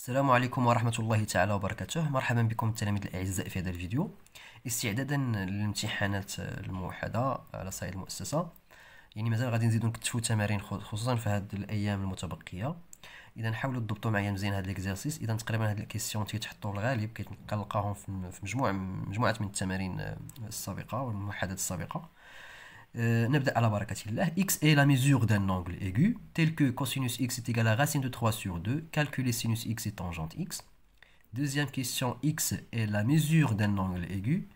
السلام عليكم ورحمة الله تعالى وبركاته مرحبا بكم التلاميذ الأعزاء في هذا الفيديو استعدادا للامتحانات الموحدة على صعيد المؤسسة يعني مازال غادي نزيدو نكتفو تمارين خصوصا في هذه الأيام المتبقية إذا حاولوا تضبطوا معايا مزيان هذا ليكزارسيس إذا تقريبا هاد الكيسيون تيتحطوا الغالب كنلقاهم في مجموعة مجموعة من التمارين السابقة والموحدات السابقة Euh, x est la mesure d'un angle aigu tel que cosinus x est égal à racine de 3 sur 2 calculer sinus x et tangente x deuxième question x est la mesure d'un angle aigu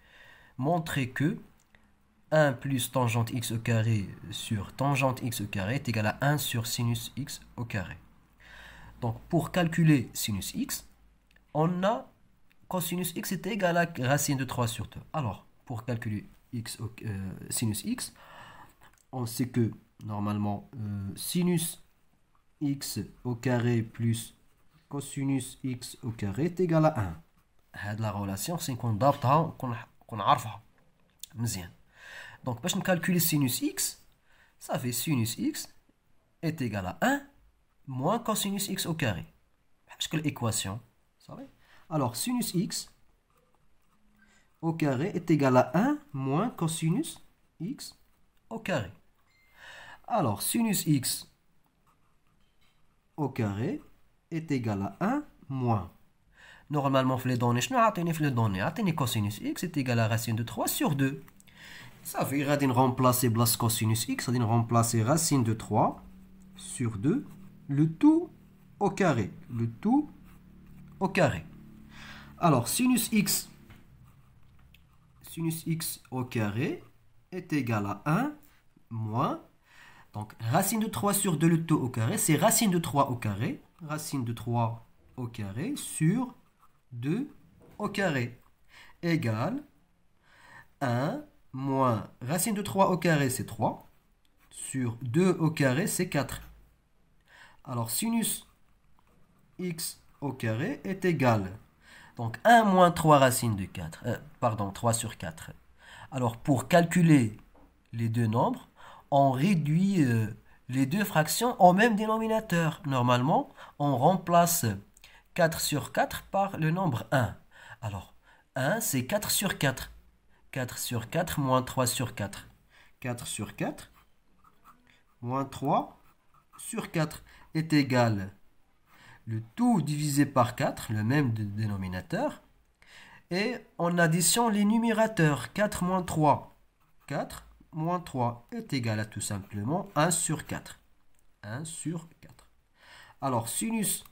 montrer que 1 plus tangente x au carré sur tangente x au carré est égal à 1 sur sinus x au carré donc pour calculer sinus x on a cosinus x est égal à racine de 3 sur 2 alors pour calculer euh, sinus x. On sait que normalement euh, sinus x au carré plus cosinus x au carré est égal à 1. C'est la relation c'est qu'on doit hein, qu'on qu'on Donc me calcule sinus x, ça fait sinus x est égal à 1 moins cosinus x au carré. Parce que l'équation, Alors sinus x au carré est égal à 1 moins cosinus x au carré. Alors, sinus x au carré est égal à 1 moins. Normalement, les données, je les données. cosinus x est égal à racine de 3 sur 2. Ça veut dire remplacer place cosinus x, ça veut dire remplacer racine de 3 sur 2, le tout au carré. Le tout au carré. Alors, sinus x sinus x au carré est égal à 1 moins, donc racine de 3 sur 2 le taux au carré, c'est racine de 3 au carré, racine de 3 au carré sur 2 au carré égale 1 moins racine de 3 au carré, c'est 3, sur 2 au carré, c'est 4. Alors sinus x au carré est égal donc 1 moins 3 racines de 4, euh, pardon, 3 sur 4. Alors pour calculer les deux nombres, on réduit euh, les deux fractions au même dénominateur. Normalement, on remplace 4 sur 4 par le nombre 1. Alors 1, c'est 4 sur 4. 4 sur 4 moins 3 sur 4. 4 sur 4 moins 3 sur 4 est égal le tout divisé par 4, le même dénominateur, et en addition, les numérateurs 4 moins 3. 4 moins 3 est égal à tout simplement 1 sur 4. 1 sur 4. Alors, sinus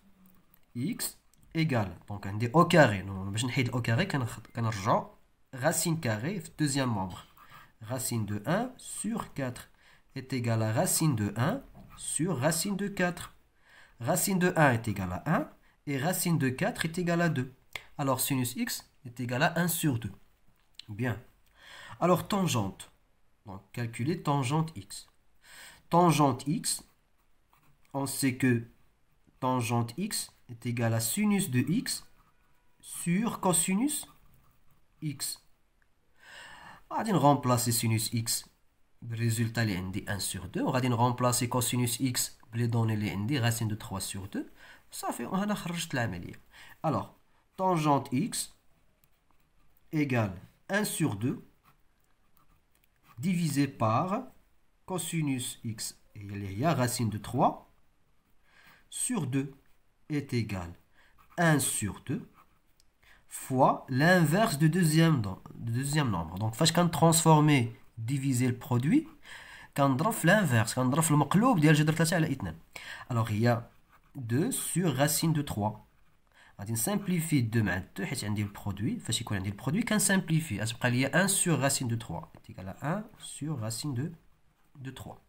x égale, donc un dit au carré, nous on au carré, racine carrée, deuxième membre. Racine de 1 sur 4 est égal à racine de 1 sur racine de 4. Racine de 1 est égale à 1 et racine de 4 est égale à 2. Alors sinus x est égal à 1 sur 2. Bien. Alors tangente. Donc calculer tangente x. Tangente x, on sait que tangente x est égale à sinus de x sur cosinus x. On va remplacer sinus x. Le résultat est 1 sur 2. On va remplacer cosinus x les données les racine de 3 sur 2 On a وهنا la العمليه alors tangente x égale 1 sur 2 divisé par cosinus x il y a racine de 3 sur 2 est égal 1 sur 2 fois l'inverse du deuxième, deuxième nombre. Donc, quand transformer, diviser le produit, كنضرب في il كنضرب في sur racine de 3 على 2 الوغ هي 2 sur racine de 3 غادي نسامبليفي 2 مع 2 حيت عندي simplifie, فاش يكون عندي البرودوي كنسامبليفي غتبقى 1 sur racine de 3 à 1 sur racine de 3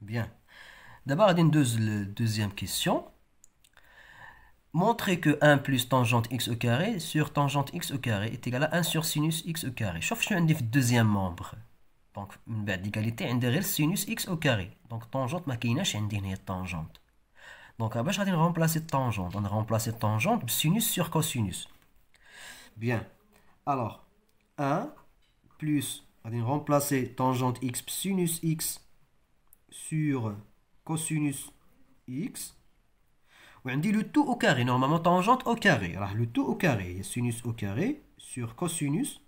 Bien. D'abord, on a une deuxième question. Montrez que 1 plus tangente x au carré sur tangente x au carré est égal à 1 sur sinus x au carré. Sauf que je un deuxième membre. Donc, l'égalité, on dirait le sinus x au carré. Donc tangente, maquine, c'est une tangente. Donc à je on remplacer tangente. On a remplacé tangente sinus sur cosinus. Bien. Alors, 1 plus, on a remplacer tangente x sinus x sur cosinus x. On dit le tout au carré, normalement, tangente au carré. Alors, le tout au carré, sinus au carré sur cosinus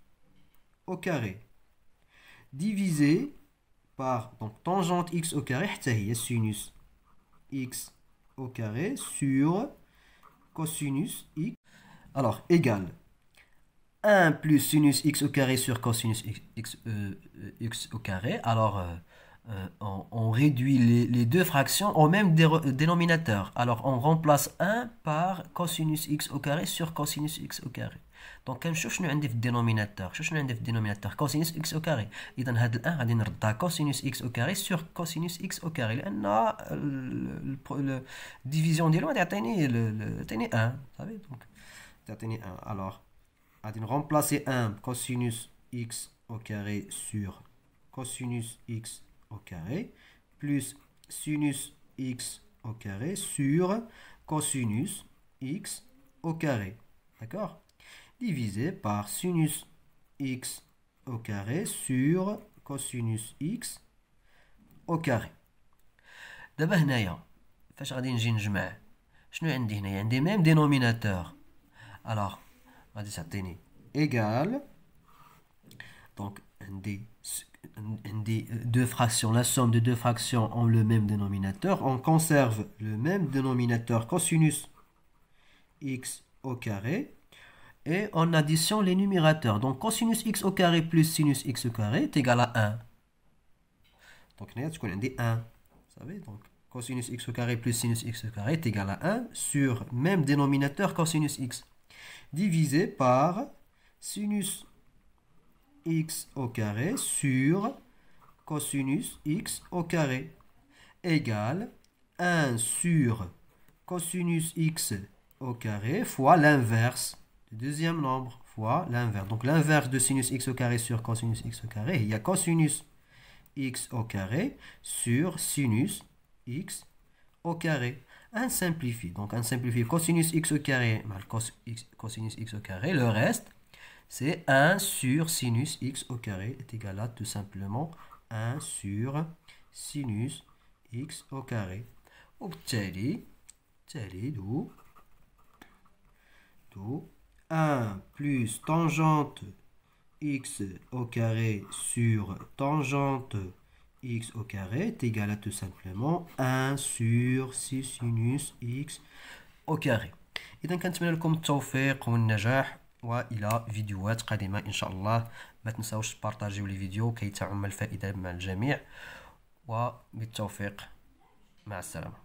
au carré divisé par tangente x au carré, sinus x au carré sur cosinus x. Alors, égal 1 plus sinus x au carré sur cosinus x, x, euh, au carré. Alors, euh, euh, on, réduit les, deux fractions au même dénominateur. Alors, on remplace 1 par cosinus x au carré sur cosinus x au carré. Donc quand je ce que dans le dénominateur, je vois ce dans le dénominateur cosinus x au carré. Et donc a un ا cosinus x au carré sur cosinus x au carré, لأن le division de loin يعطيني يعطيني 1, ça va Donc 1. Alors, on va dire remplacer 1 cosinus x au carré sur cosinus x au carré plus sinus x au carré sur cosinus x au carré. D'accord divisé par sinus x au carré sur cosinus x au carré D'abord, هنايا فاش غادي نجي نجمع شنو عندي هنايا عندي on va égal donc deux fractions la somme de deux fractions ont le même dénominateur on conserve le même dénominateur cosinus x au carré et en addition les numérateurs. Donc cosinus x au carré plus sinus x au carré est égal à 1. Donc là, tu connais des 1. Vous savez, donc cosinus x au carré plus sinus x au carré est égal à 1 sur même dénominateur cosinus x divisé par sinus x au carré sur cosinus x au carré égale 1 sur cosinus x au carré fois l'inverse deuxième nombre fois l'inverse. Donc l'inverse de sinus x au carré sur cosinus x au carré, il y a cosinus x au carré sur sinus x au carré. Un simplifie. Donc un simplifie cosinus x au carré mal cos, x, cosinus x au carré. Le reste, c'est 1 sur sinus x au carré est égal à tout simplement 1 sur sinus x au carré. وبالتالي بالتالي 1 plus tangente x au carré sur tangente x au carré est égal à tout simplement 1 sur 6 sinus x au carré. et إذا كنتمنى comme التوفيق والنجاح والى فيديوهات قادمه ان شاء الله ما تنساوش تبارطاجيو fait فيديو كي تعم الفائده مع الجميع وبالتوفيق مع salam.